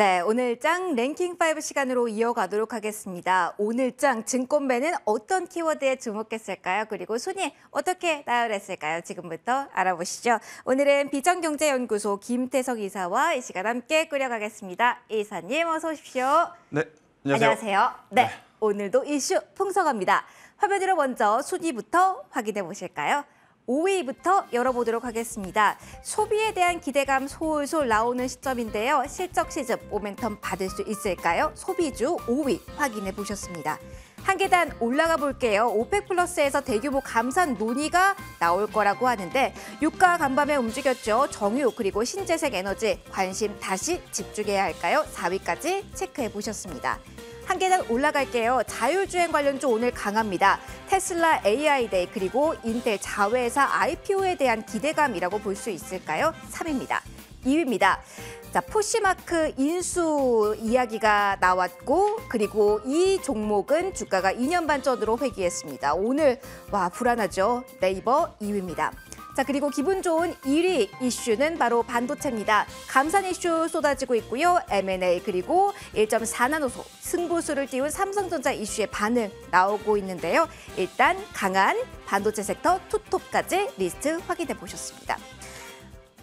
네, 오늘 짱 랭킹 5 시간으로 이어가도록 하겠습니다. 오늘 짱 증권배는 어떤 키워드에 주목했을까요? 그리고 순위 어떻게 나열했을까요? 지금부터 알아보시죠. 오늘은 비전경제연구소 김태석 이사와 이 시간 함께 꾸려가겠습니다. 이사님 어서 오십시오. 네, 안녕하세요. 안녕하세요. 네, 네. 오늘도 이슈 풍성합니다. 화면으로 먼저 순위부터 확인해 보실까요? 5위부터 열어보도록 하겠습니다. 소비에 대한 기대감 솔솔 나오는 시점인데요. 실적 시즌 모멘텀 받을 수 있을까요? 소비주 5위 확인해 보셨습니다. 한 계단 올라가 볼게요. 오펙 플러스에서 대규모 감산 논의가 나올 거라고 하는데 유가 간밤에 움직였죠. 정유 그리고 신재생 에너지 관심 다시 집중해야 할까요? 4위까지 체크해 보셨습니다. 한 계단 올라갈게요. 자율주행 관련 주 오늘 강합니다. 테슬라 AI 데이 그리고 인텔 자회사 IPO에 대한 기대감이라고 볼 수 있을까요? 3위입니다. 2위입니다. 자, 포시마크 인수 이야기가 나왔고 그리고 이 종목은 주가가 2년 반 전으로 회귀했습니다. 오늘 와 불안하죠. 네이버 2위입니다. 자, 그리고 기분 좋은 1위 이슈는 바로 반도체입니다. 감산 이슈 쏟아지고 있고요. M&A 그리고 1.4나노소 승부수를 띄운 삼성전자 이슈의 반응 나오고 있는데요. 일단 강한 반도체 섹터 투톱까지 리스트 확인해 보셨습니다.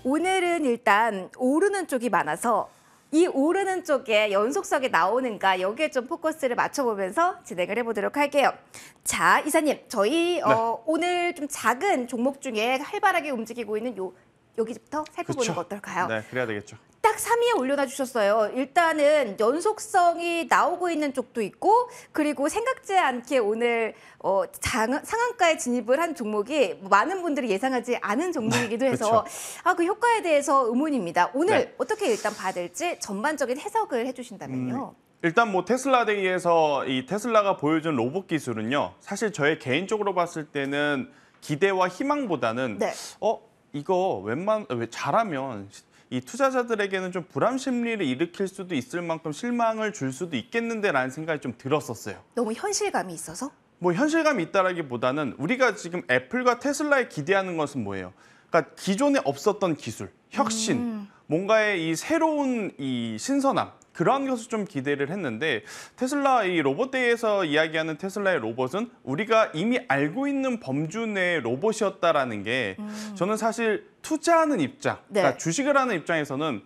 오늘은 일단 오르는 쪽이 많아서 이 오르는 쪽에 연속성이 나오는가 여기에 좀 포커스를 맞춰보면서 진행을 해보도록 할게요. 자, 이사님, 저희 어, 네. 어, 오늘 좀 작은 종목 중에 활발하게 움직이고 있는 요 여기부터 살펴보는 그쵸. 거 어떨까요? 네, 그래야 되겠죠. 딱 3위에 올려놔 주셨어요. 일단은 연속성이 나오고 있는 쪽도 있고 그리고 생각지 않게 오늘 어, 장, 상한가에 진입을 한 종목이 많은 분들이 예상하지 않은 종목이기도 네, 해서 그렇죠. 아그 효과에 대해서 의문입니다. 오늘 네. 어떻게 일단 받을지 전반적인 해석을 해주신다면요. 음. 일단 뭐 테슬라 데이에서 이 테슬라가 보여준 로봇 기술은요. 사실 저의 개인적으로 봤을 때는 기대와 희망보다는 네. 어 이거 웬만 왜 잘하면 이 투자자들에게는 좀 불안 심리를 일으킬 수도 있을 만큼 실망을 줄 수도 있겠는데라는 생각이 좀 들었었어요. 너무 현실감이 있어서? 뭐 현실감이 있다라기보다는 우리가 지금 애플과 테슬라에 기대하는 것은 뭐예요? 그러니까 기존에 없었던 기술, 혁신, 음. 뭔가의 이 새로운 이 신선함 그러한 것을 좀 기대를 했는데 테슬라 이 로봇데이에서 이야기하는 테슬라의 로봇은 우리가 이미 알고 있는 범주 내의 로봇이었다라는 게 음. 저는 사실 투자하는 입장, 그러니까 네. 주식을 하는 입장에서는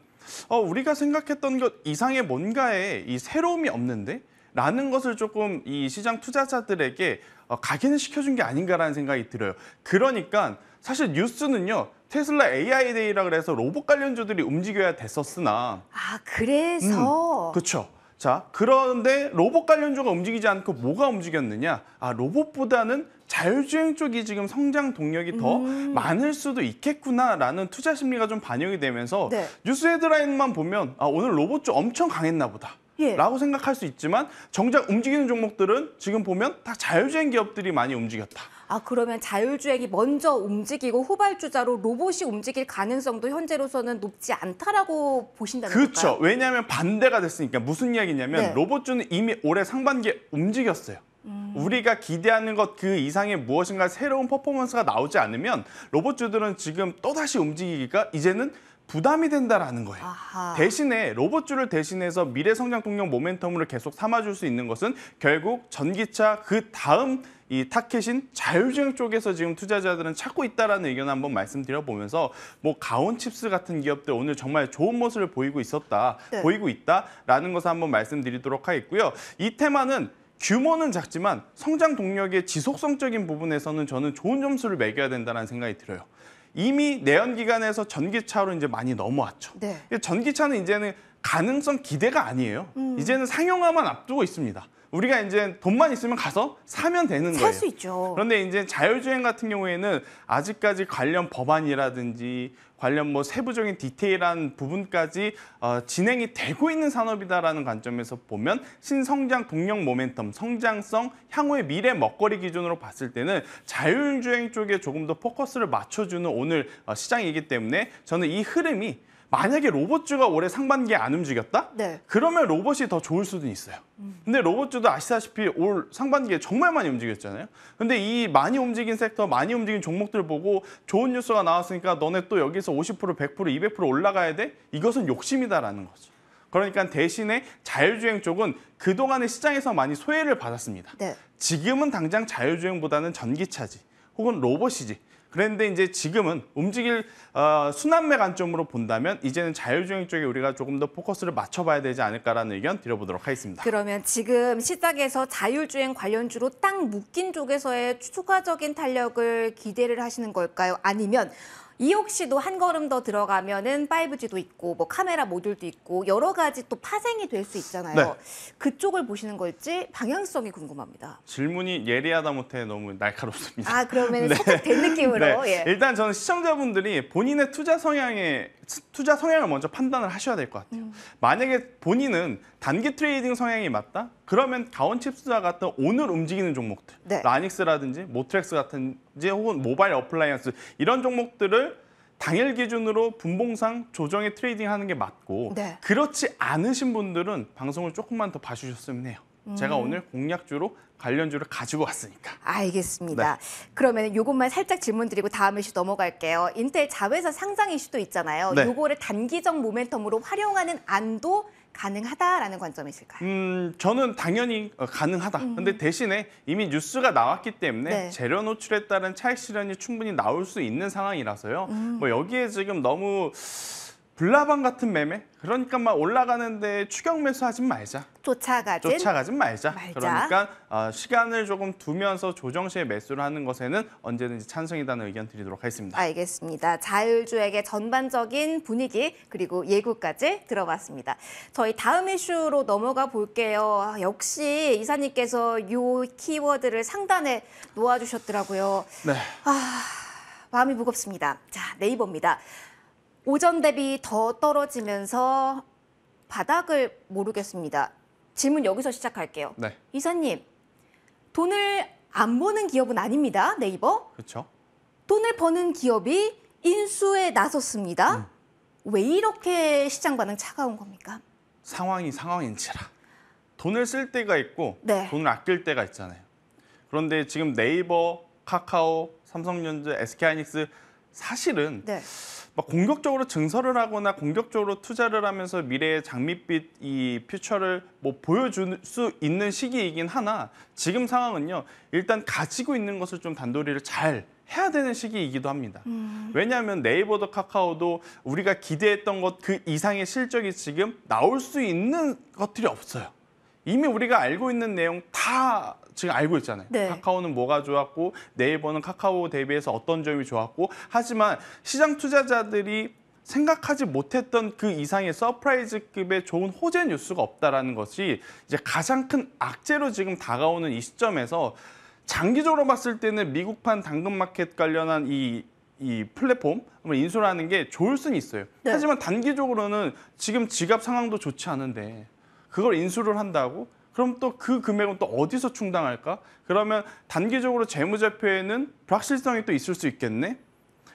어, 우리가 생각했던 것 이상의 뭔가에 이 새로움이 없는데? 라는 것을 조금 이 시장 투자자들에게 어, 각인을 시켜준 게 아닌가라는 생각이 들어요. 그러니까 사실 뉴스는요. 테슬라 AI 데이라 그래서 로봇 관련주들이 움직여야 됐었으나 아 그래서 음, 그렇죠. 자 그런데 로봇 관련주가 움직이지 않고 뭐가 움직였느냐? 아 로봇보다는 자율주행 쪽이 지금 성장 동력이 더 음. 많을 수도 있겠구나라는 투자 심리가 좀 반영이 되면서 네. 뉴스 헤드라인만 보면 아 오늘 로봇 주 엄청 강했나 보다. 예. 라고 생각할 수 있지만 정작 움직이는 종목들은 지금 보면 다 자율주행 기업들이 많이 움직였다. 아 그러면 자율주행이 먼저 움직이고 후발주자로 로봇이 움직일 가능성도 현재로서는 높지 않다라고 보신다는 거죠. 그렇죠. 걸까요? 왜냐하면 반대가 됐으니까 무슨 이야기냐면 네. 로봇주는 이미 올해 상반기에 움직였어요. 음. 우리가 기대하는 것 그 이상의 무엇인가 새로운 퍼포먼스가 나오지 않으면 로봇주들은 지금 또다시 움직이기가 이제는 부담이 된다라는 거예요. 아하. 대신에 로봇줄을 대신해서 미래 성장 동력 모멘텀을 계속 삼아줄 수 있는 것은 결국 전기차 그 다음 이 타켓인 자율주행 쪽에서 지금 투자자들은 찾고 있다라는 의견 을 한번 말씀드려보면서 뭐 가온 칩스 같은 기업들 오늘 정말 좋은 모습을 보이고 있었다, 네. 보이고 있다라는 것을 한번 말씀드리도록 하겠고요. 이 테마는 규모는 작지만 성장 동력의 지속성적인 부분에서는 저는 좋은 점수를 매겨야 된다는 생각이 들어요. 이미 내연기관에서 전기차로 이제 많이 넘어왔죠. 네. 전기차는 이제는 가능성 기대가 아니에요. 음. 이제는 상용화만 앞두고 있습니다. 우리가 이제 돈만 있으면 가서 사면 되는 거예요. 살 수 있죠. 그런데 이제 자율주행 같은 경우에는 아직까지 관련 법안이라든지 관련 뭐 세부적인 디테일한 부분까지 어, 진행이 되고 있는 산업이다라는 관점에서 보면 신성장 동력 모멘텀, 성장성, 향후의 미래 먹거리 기준으로 봤을 때는 자율주행 쪽에 조금 더 포커스를 맞춰주는 오늘 어, 시장이기 때문에 저는 이 흐름이 만약에 로봇주가 올해 상반기에 안 움직였다? 네. 그러면 로봇이 더 좋을 수도 있어요. 음. 근데 로봇주도 아시다시피 올 상반기에 정말 많이 움직였잖아요. 근데 이 많이 움직인 섹터, 많이 움직인 종목들 보고 좋은 뉴스가 나왔으니까 너네 또 여기서 50%, 100%, 200% 올라가야 돼? 이것은 욕심이다라는 거죠. 그러니까 대신에 자율주행 쪽은 그동안의 시장에서 많이 소외를 받았습니다. 네. 지금은 당장 자율주행보다는 전기차지 혹은 로봇이지 그런데 이제 지금은 움직일 어, 순환매 관점으로 본다면 이제는 자율주행 쪽에 우리가 조금 더 포커스를 맞춰봐야 되지 않을까라는 의견 드려보도록 하겠습니다. 그러면 지금 시작에서 자율주행 관련주로 딱 묶인 쪽에서의 추가적인 탄력을 기대를 하시는 걸까요? 아니면 이혹시도한 걸음 더 들어가면은 5G도 있고 뭐 카메라 모듈도 있고 여러 가지 또 파생이 될 수 있잖아요. 네. 그쪽을 보시는 걸지 방향성이 궁금합니다. 질문이 예리하다 못해 너무 날카롭습니다. 아 그러면 네. 살짝 된 느낌으로. 네. 예. 일단 저는 시청자분들이 본인의 투자 성향에 투자 성향을 먼저 판단을 하셔야 될 것 같아요. 음. 만약에 본인은 단기 트레이딩 성향이 맞다? 그러면 가온칩스와 같은 오늘 움직이는 종목들, 네. 라닉스라든지 모트렉스 같은지 혹은 모바일 어플라이언스 이런 종목들을 당일 기준으로 분봉상 조정에 트레이딩하는 게 맞고 네. 그렇지 않으신 분들은 방송을 조금만 더 봐주셨으면 해요. 제가 음. 오늘 공략주로 관련주를 가지고 왔으니까. 알겠습니다. 네. 그러면 이것만 살짝 질문드리고 다음 이슈 넘어갈게요. 인텔 자회사 상장 이슈도 있잖아요. 네. 요거를 단기적 모멘텀으로 활용하는 안도 가능하다라는 관점이실까요? 음, 저는 당연히 어, 가능하다. 음. 근데 대신에 이미 뉴스가 나왔기 때문에 네. 재료 노출에 따른 차익 실현이 충분히 나올 수 있는 상황이라서요. 음. 뭐 여기에 지금 너무 불나방 같은 매매? 그러니까 막 올라가는데 추격 매수하지 말자. 쫓아가진? 쫓아가진 말자. 말자. 그러니까 어, 시간을 조금 두면서 조정 시에 매수를 하는 것에는 언제든지 찬성이라는 의견 드리도록 하겠습니다. 알겠습니다. 자율주에게 전반적인 분위기 그리고 예고까지 들어봤습니다. 저희 다음 이슈로 넘어가 볼게요. 아, 역시 이사님께서 요 키워드를 상단에 놓아주셨더라고요. 네. 아, 마음이 무겁습니다. 자, 네이버입니다. 오전 대비 더 떨어지면서 바닥을 모르겠습니다. 질문 여기서 시작할게요. 네. 이사님, 돈을 안 버는 기업은 아닙니다. 네이버. 그렇죠. 돈을 버는 기업이 인수에 나섰습니다. 음. 왜 이렇게 시장 반응 차가운 겁니까? 상황이 상황인지라. 돈을 쓸 때가 있고 네. 돈을 아낄 때가 있잖아요. 그런데 지금 네이버, 카카오, 삼성전자, SK하이닉스 사실은 네. 막 공격적으로 증설을 하거나 공격적으로 투자를 하면서 미래의 장밋빛 이 퓨처를 뭐 보여줄 수 있는 시기이긴 하나 지금 상황은요 일단 가지고 있는 것을 좀 단도리를 잘 해야 되는 시기이기도 합니다. 음. 왜냐하면 네이버도 카카오도 우리가 기대했던 것 그 이상의 실적이 지금 나올 수 있는 것들이 없어요. 이미 우리가 알고 있는 내용 다 지금 알고 있잖아요. 네. 카카오는 뭐가 좋았고 네이버는 카카오 대비해서 어떤 점이 좋았고 하지만 시장 투자자들이 생각하지 못했던 그 이상의 서프라이즈급의 좋은 호재 뉴스가 없다라는 것이 이제 가장 큰 악재로 지금 다가오는 이 시점에서 장기적으로 봤을 때는 미국판 당근 마켓 관련한 이, 이 플랫폼을 뭐 인수하는 게 좋을 수는 있어요. 네. 하지만 단기적으로는 지금 지갑 상황도 좋지 않은데 그걸 인수를 한다고? 그럼 또 그 금액은 또 어디서 충당할까? 그러면 단기적으로 재무제표에는 불확실성이 또 있을 수 있겠네?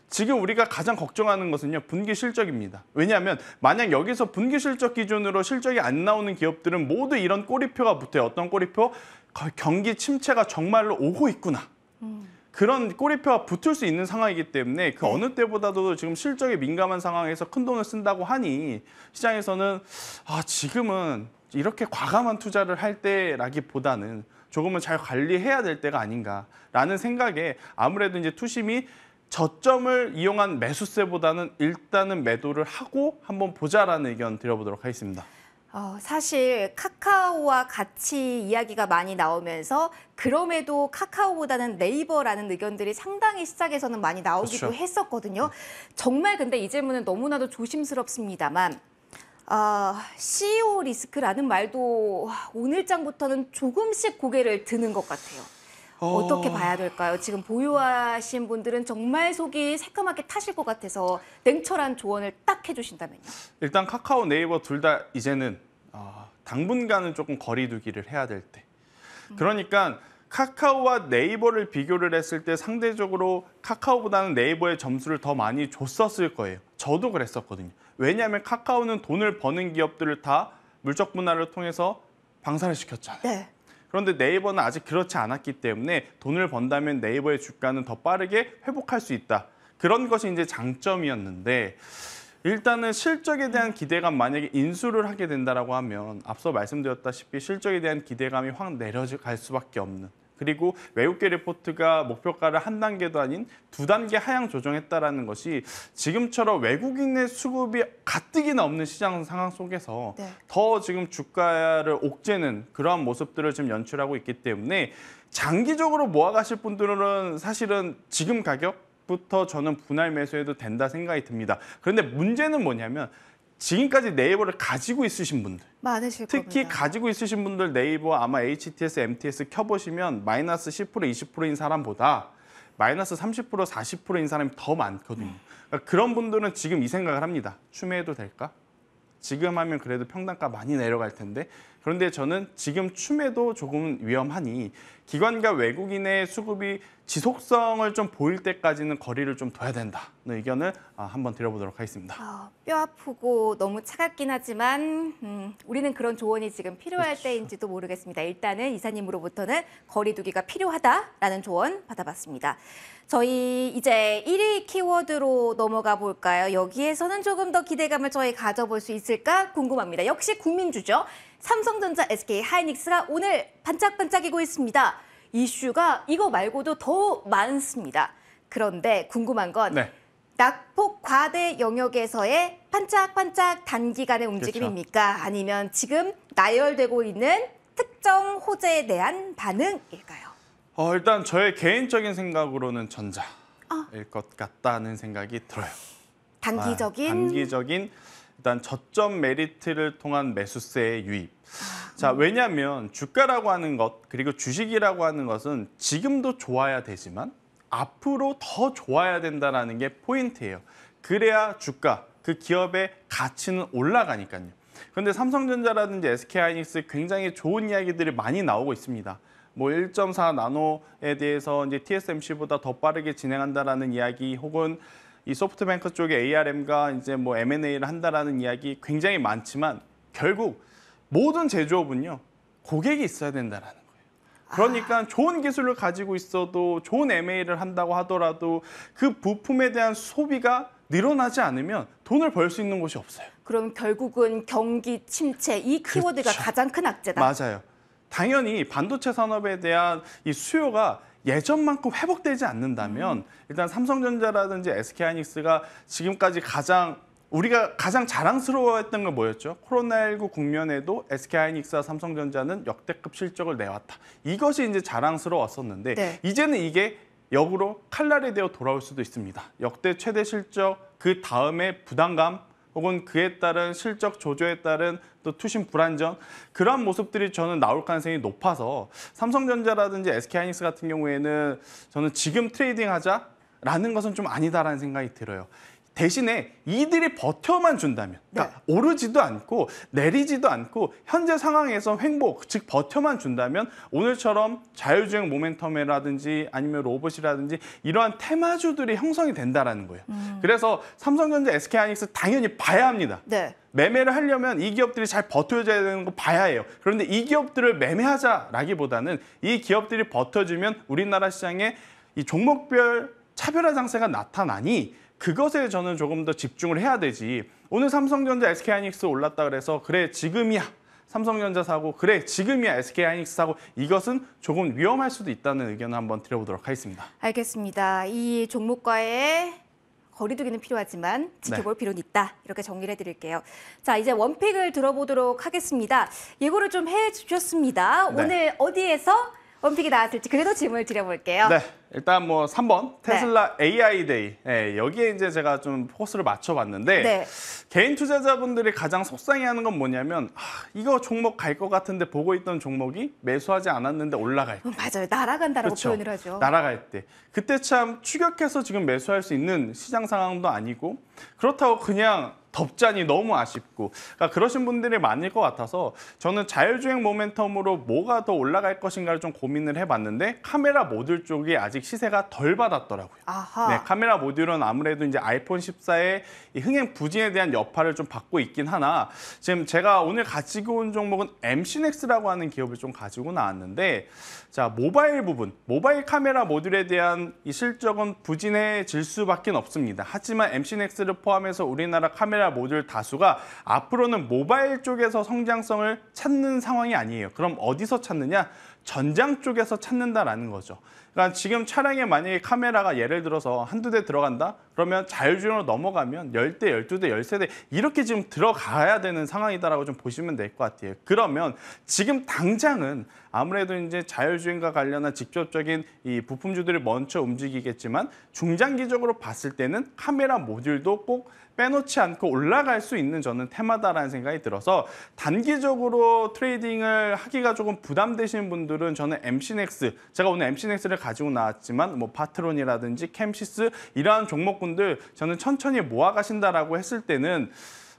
지금 우리가 가장 걱정하는 것은요 분기 실적입니다. 왜냐하면 만약 여기서 분기 실적 기준으로 실적이 안 나오는 기업들은 모두 이런 꼬리표가 붙어요. 어떤 꼬리표? 경기 침체가 정말로 오고 있구나. 그런 꼬리표가 붙을 수 있는 상황이기 때문에 그 네. 어느 때보다도 지금 실적에 민감한 상황에서 큰 돈을 쓴다고 하니 시장에서는 아 지금은 이렇게 과감한 투자를 할 때라기보다는 조금은 잘 관리해야 될 때가 아닌가라는 생각에 아무래도 이제 투심이 저점을 이용한 매수세보다는 일단은 매도를 하고 한번 보자라는 의견 드려보도록 하겠습니다. 어, 사실 카카오와 같이 이야기가 많이 나오면서 그럼에도 카카오보다는 네이버라는 의견들이 상당히 시작에서는 많이 나오기도 그렇죠. 했었거든요. 정말 근데 이 질문은 너무나도 조심스럽습니다만 아, CEO 리스크라는 말도 오늘장부터는 조금씩 고개를 드는 것 같아요. 어... 떻게 봐야 될까요? 지금 보유하신 분들은 정말 속이 새까맣게 타실 것 같아서 냉철한 조언을 딱 해주신다면요. 일단 카카오 네이버 둘 다 이제는 어, 당분간은 조금 거리두기를 해야 될 때. 음. 그러니까 카카오와 네이버를 비교를 했을 때 상대적으로 카카오보다는 네이버의 점수를 더 많이 줬었을 거예요. 저도 그랬었거든요. 왜냐하면 카카오는 돈을 버는 기업들을 다 물적 분할을 통해서 방사를 시켰잖아요. 네. 그런데 네이버는 아직 그렇지 않았기 때문에 돈을 번다면 네이버의 주가는 더 빠르게 회복할 수 있다. 그런 것이 이제 장점이었는데 일단은 실적에 대한 기대감 만약에 인수를 하게 된다라고 하면 앞서 말씀드렸다시피 실적에 대한 기대감이 확 내려갈 수밖에 없는 그리고 외국계 리포트가 목표가를 한 단계도 아닌 두 단계 하향 조정했다라는 것이 지금처럼 외국인의 수급이 가뜩이나 없는 시장 상황 속에서 네. 더 지금 주가를 옥죄는 그러한 모습들을 지금 연출하고 있기 때문에 장기적으로 모아가실 분들은 사실은 지금 가격부터 저는 분할 매수해도 된다 생각이 듭니다. 그런데 문제는 뭐냐면 지금까지 네이버를 가지고 있으신 분들 많으실 특히 겁니다. 가지고 있으신 분들 네이버 아마 HTS, MTS 켜보시면 마이너스 10% 20%인 사람보다 마이너스 30% 40%인 사람이 더 많거든요. 음. 그러니까 그런 분들은 지금 이 생각을 합니다. 추매해도 될까? 지금 하면 그래도 평당가 많이 내려갈 텐데 그런데 저는 지금 춤에도 조금 위험하니 기관과 외국인의 수급이 지속성을 좀 보일 때까지는 거리를 좀 둬야 된다 의견을 아, 한번 드려보도록 하겠습니다. 어, 뼈 아프고 너무 차갑긴 하지만 음, 우리는 그런 조언이 지금 필요할 그렇죠. 때인지도 모르겠습니다. 일단은 이사님으로부터는 거리두기가 필요하다라는 조언 받아봤습니다. 저희 이제 1위 키워드로 넘어가 볼까요? 여기에서는 조금 더 기대감을 저희 가져볼 수 있을까 궁금합니다. 역시 국민주죠. 삼성전자, SK 하이닉스가 오늘 반짝반짝이고 있습니다. 이슈가 이거 말고도 더 많습니다. 그런데 궁금한 건 네. 낙폭 과대 영역에서의 반짝반짝 단기간의 움직임입니까? 그렇죠. 아니면 지금 나열되고 있는 특정 호재에 대한 반응일까요? 어, 일단 저의 개인적인 생각으로는 전자일 아. 것 같다는 생각이 들어요. 단기적인 아, 단기적인 일단 저점 메리트를 통한 매수세의 유입. 자, 왜냐하면 주가라고 하는 것 그리고 주식이라고 하는 것은 지금도 좋아야 되지만 앞으로 더 좋아야 된다는게 포인트예요. 그래야 주가, 그 기업의 가치는 올라가니까요. 그런데 삼성전자라든지 SK하이닉스 굉장히 좋은 이야기들이 많이 나오고 있습니다. 뭐 1.4 나노에 대해서 이제 TSMC보다 더 빠르게 진행한다라는 이야기 혹은 이 소프트뱅크 쪽에 ARM과 이제 뭐 M&A를 한다라는 이야기 굉장히 많지만 결국 모든 제조업은요 고객이 있어야 된다라는 거예요. 그러니까 아. 좋은 기술을 가지고 있어도 좋은 M&A를 한다고 하더라도 그 부품에 대한 소비가 늘어나지 않으면 돈을 벌 수 있는 곳이 없어요. 그럼 결국은 경기 침체 이 키워드가 그렇죠. 가장 큰 악재다. 맞아요. 당연히 반도체 산업에 대한 이 수요가 예전만큼 회복되지 않는다면 음. 일단 삼성전자라든지 SK하이닉스가 지금까지 가장 우리가 가장 자랑스러워했던 건 뭐였죠? 코로나19 국면에도 SK하이닉스와 삼성전자는 역대급 실적을 내왔다. 이것이 이제 자랑스러웠었는데 네. 이제는 이게 역으로 칼날이 되어 돌아올 수도 있습니다. 역대 최대 실적 그 다음에 부담감 혹은 그에 따른 실적 조조에 따른 또투심 불안정 그러한 모습들이 저는 나올 가능성이 높아서 삼성전자라든지 SK하이닉스 같은 경우에는 저는 지금 트레이딩하자라는 것은 좀 아니다라는 생각이 들어요. 대신에 이들이 버텨만 준다면 그러니까 네. 오르지도 않고 내리지도 않고 현재 상황에서 횡복 즉 버텨만 준다면 오늘처럼 자율주행 모멘텀이라든지 아니면 로봇이라든지 이러한 테마주들이 형성이 된다라는 거예요. 음. 그래서 삼성전자, SK하이닉스 당연히 봐야 합니다. 네. 매매를 하려면 이 기업들이 잘 버텨줘야 되는 거 봐야 해요. 그런데 이 기업들을 매매하자라기보다는 이 기업들이 버텨주면 우리나라 시장에 이 종목별 차별화 장세가 나타나니 그것에 저는 조금 더 집중을 해야 되지. 오늘 삼성전자 SK 하이닉스 올랐다 그래서 그래 지금이야. 삼성전자 사고 그래 지금이야 SK 하이닉스 사고 이것은 조금 위험할 수도 있다는 의견을 한번 드려보도록 하겠습니다. 알겠습니다. 이 종목과의 거리두기는 필요하지만 네. 지켜볼 네. 필요는 있다. 이렇게 정리를 해드릴게요. 자, 이제 원픽을 들어보도록 하겠습니다. 예고를 좀 해주셨습니다. 네. 오늘 어디에서 홈픽이 나왔을지 그래도 질문을 드려볼게요. 네. 일단 뭐 3번 테슬라 네. AI 데이 네, 여기에 이제 제가 좀포스를 맞춰봤는데 네. 개인 투자자분들이 가장 속상해하는 건 뭐냐면 아, 이거 종목 갈 것 같은데 보고 있던 종목이 매수하지 않았는데 올라갈 때 어, 맞아요 날아간다라고 그렇 표현을 하죠 날아갈 때 그때 참 추격해서 지금 매수할 수 있는 시장 상황도 아니고 그렇다고 그냥 덥자이 너무 아쉽고 그러니까 그러신 분들이 많을 것 같아서 저는 자율주행 모멘텀으로 뭐가 더 올라갈 것인가를 좀 고민을 해봤는데 카메라 모듈 쪽이 아직 시세가 덜 받았더라고요. 아하. 네, 카메라 모듈은 아무래도 이제 아이폰 14의 흥행 부진에 대한 여파를 좀 받고 있긴 하나 지금 제가 오늘 가지고 온 종목은 MCNX라고 하는 기업을 좀 가지고 나왔는데 자 모바일 부분, 모바일 카메라 모듈에 대한 이 실적은 부진해질 수밖에 없습니다. 하지만 MCNX를 포함해서 우리나라 카메라 카메 모듈 다수가 앞으로는 모바일 쪽에서 성장성을 찾는 상황이 아니에요. 그럼 어디서 찾느냐? 전장 쪽에서 찾는다라는 거죠. 그러니까 지금 차량에 만약에 카메라가 예를 들어서 한두 대 들어간다? 그러면 자율주행으로 넘어가면 열대 열 두 대 열 세 대 이렇게 지금 들어가야 되는 상황이다라고 좀 보시면 될 것 같아요. 그러면 지금 당장은 아무래도 이제 자율주행과 관련한 직접적인 이 부품주들이 먼저 움직이겠지만 중장기적으로 봤을 때는 카메라 모듈도 꼭 빼놓지 않고 올라갈 수 있는 저는 테마다라는 생각이 들어서 단기적으로 트레이딩을 하기가 조금 부담되시는 분들은 저는 MCNX 제가 오늘 MCNX를 가지고 나왔지만 뭐 파트론이라든지 캠시스 이러한 종목군들 저는 천천히 모아 가신다라고 했을 때는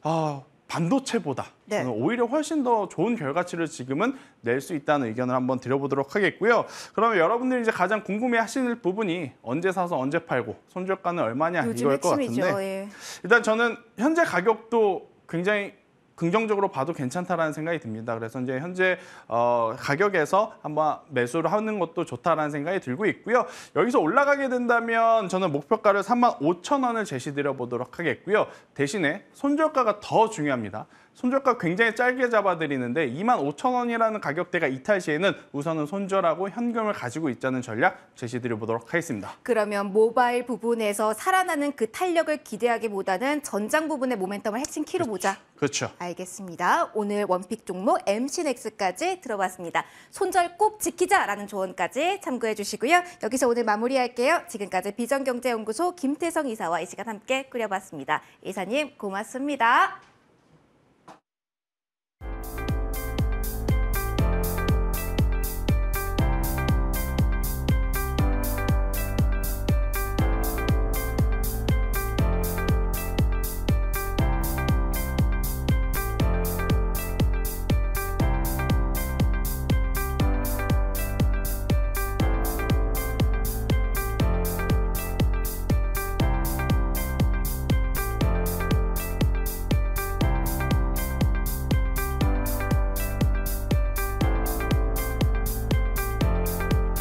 아 반도체보다 네. 오히려 훨씬 더 좋은 결과치를 지금은 낼 수 있다는 의견을 한번 드려보도록 하겠고요. 그러면 여러분들이 이제 가장 궁금해하시는 부분이 언제 사서 언제 팔고 손절가는 얼마냐 이거일 핵심이죠. 것 같은데 예. 일단 저는 현재 가격도 굉장히 긍정적으로 봐도 괜찮다라는 생각이 듭니다. 그래서 이제 현재 어, 가격에서 한번 매수를 하는 것도 좋다라는 생각이 들고 있고요. 여기서 올라가게 된다면 저는 목표가를 3만 5천 원을 제시드려 보도록 하겠고요. 대신에 손절가가 더 중요합니다. 손절가 굉장히 짧게 잡아드리는데 25,000원이라는 가격대가 이탈 시에는 우선은 손절하고 현금을 가지고 있자는 전략 제시드려보도록 하겠습니다. 그러면 모바일 부분에서 살아나는 그 탄력을 기대하기보다는 전장 부분의 모멘텀을 핵심 키로 그렇 보자. 그렇죠. 알겠습니다. 오늘 원픽 종목 MC넥스까지 들어봤습니다. 손절 꼭 지키자라는 조언까지 참고해 주시고요. 여기서 오늘 마무리할게요. 지금까지 비전경제연구소 김태성 이사와 이 시간 함께 꾸려봤습니다. 이사님 고맙습니다.